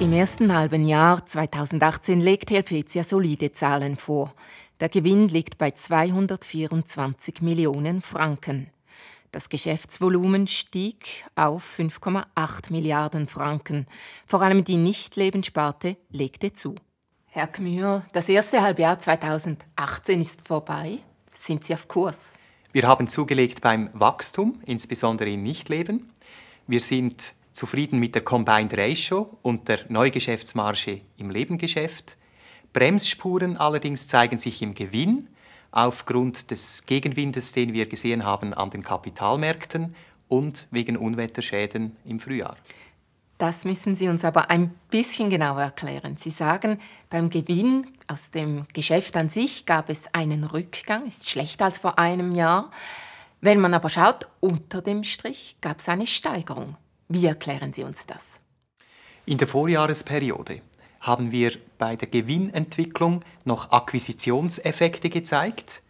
Im ersten halben Jahr 2018 legt Helvetia solide Zahlen vor. Der Gewinn liegt bei 224 Millionen Franken. Das Geschäftsvolumen stieg auf 5,8 Milliarden Franken. Vor allem die Nichtlebensparte legte zu. Herr Gmür, das erste Halbjahr 2018 ist vorbei. Sind Sie auf Kurs? Wir haben zugelegt beim Wachstum, insbesondere in Nichtleben. Wir sind zufrieden mit der Combined Ratio und der Neugeschäftsmarge im Lebengeschäft. Bremsspuren allerdings zeigen sich im Gewinn aufgrund des Gegenwindes, den wir gesehen haben an den Kapitalmärkten und wegen Unwetterschäden im Frühjahr. Das müssen Sie uns aber ein bisschen genauer erklären. Sie sagen, beim Gewinn aus dem Geschäft an sich gab es einen Rückgang, ist schlechter als vor einem Jahr. Wenn man aber schaut, unter dem Strich gab es eine Steigerung. Wie erklären Sie uns das? In der Vorjahresperiode haben wir bei der Gewinnentwicklung noch Akquisitionseffekte gezeigt.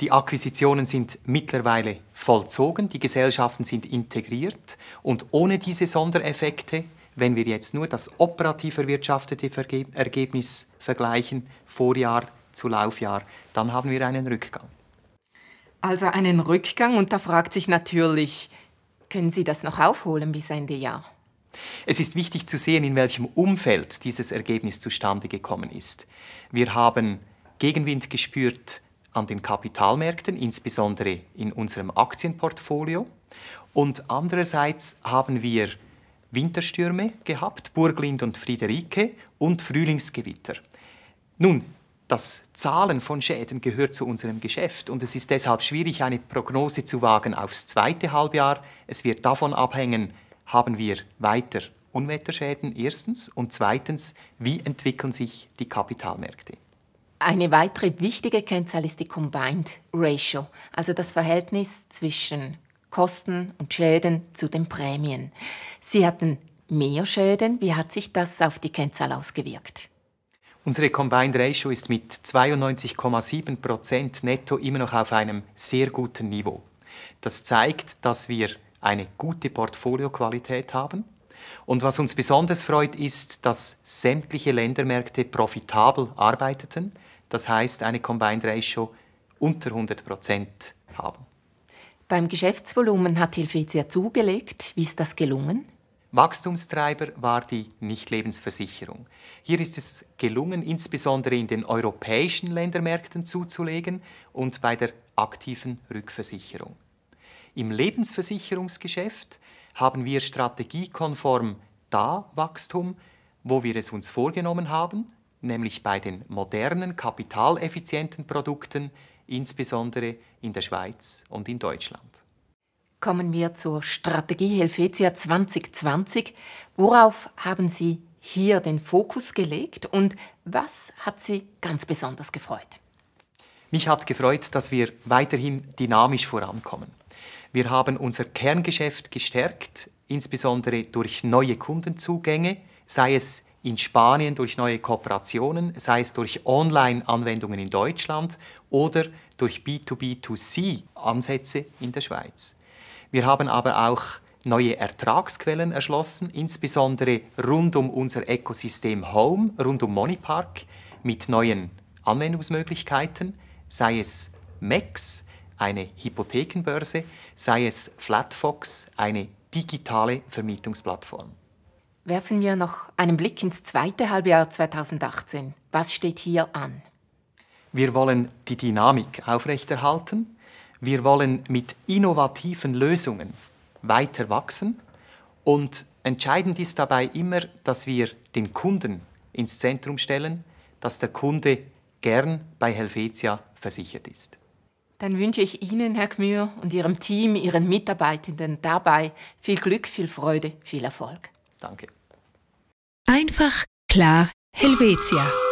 Die Akquisitionen sind mittlerweile vollzogen, die Gesellschaften sind integriert und ohne diese Sondereffekte, wenn wir jetzt nur das operativ erwirtschaftete Ergebnis vergleichen, Vorjahr zu Laufjahr, dann haben wir einen Rückgang. Also einen Rückgang und da fragt sich natürlich, können Sie das noch aufholen bis Ende Jahr? Es ist wichtig zu sehen, in welchem Umfeld dieses Ergebnis zustande gekommen ist. Wir haben Gegenwind gespürt an den Kapitalmärkten, insbesondere in unserem Aktienportfolio. Und andererseits haben wir Winterstürme gehabt, Burglind und Friederike und Frühlingsgewitter. Nun, das Zahlen von Schäden gehört zu unserem Geschäft und es ist deshalb schwierig, eine Prognose zu wagen aufs zweite Halbjahr. Es wird davon abhängen, haben wir weiter Unwetterschäden erstens und zweitens, wie entwickeln sich die Kapitalmärkte. Eine weitere wichtige Kennzahl ist die Combined Ratio, also das Verhältnis zwischen Kosten und Schäden zu den Prämien. Sie hatten mehr Schäden. Wie hat sich das auf die Kennzahl ausgewirkt? Unsere Combined Ratio ist mit 92,7 Prozent netto immer noch auf einem sehr guten Niveau. Das zeigt, dass wir eine gute Portfolioqualität haben. Und was uns besonders freut, ist, dass sämtliche Ländermärkte profitabel arbeiteten. Das heißt, eine Combined Ratio unter 100 Prozent haben. Beim Geschäftsvolumen hat Helvetia zugelegt. Wie ist das gelungen? Wachstumstreiber war die Nichtlebensversicherung. Hier ist es gelungen, insbesondere in den europäischen Ländermärkten zuzulegen und bei der aktiven Rückversicherung. Im Lebensversicherungsgeschäft haben wir strategiekonform da Wachstum, wo wir es uns vorgenommen haben, nämlich bei den modernen, kapitaleffizienten Produkten, insbesondere in der Schweiz und in Deutschland. Kommen wir zur Strategie Helvetia 2020. Worauf haben Sie hier den Fokus gelegt und was hat Sie ganz besonders gefreut? Mich hat gefreut, dass wir weiterhin dynamisch vorankommen. Wir haben unser Kerngeschäft gestärkt, insbesondere durch neue Kundenzugänge, sei es in Spanien durch neue Kooperationen, sei es durch Online-Anwendungen in Deutschland oder durch B2B2C-Ansätze in der Schweiz. Wir haben aber auch neue Ertragsquellen erschlossen, insbesondere rund um unser Ökosystem Home, rund um Moneypark, mit neuen Anwendungsmöglichkeiten, sei es Max, eine Hypothekenbörse, sei es Flatfox, eine digitale Vermietungsplattform. Werfen wir noch einen Blick ins zweite Halbjahr 2018. Was steht hier an? Wir wollen die Dynamik aufrechterhalten, wir wollen mit innovativen Lösungen weiter wachsen und entscheidend ist dabei immer, dass wir den Kunden ins Zentrum stellen, dass der Kunde gern bei Helvetia versichert ist. Dann wünsche ich Ihnen, Herr Gmür, und Ihrem Team, Ihren Mitarbeitenden dabei viel Glück, viel Freude, viel Erfolg. Danke. Einfach, klar, Helvetia.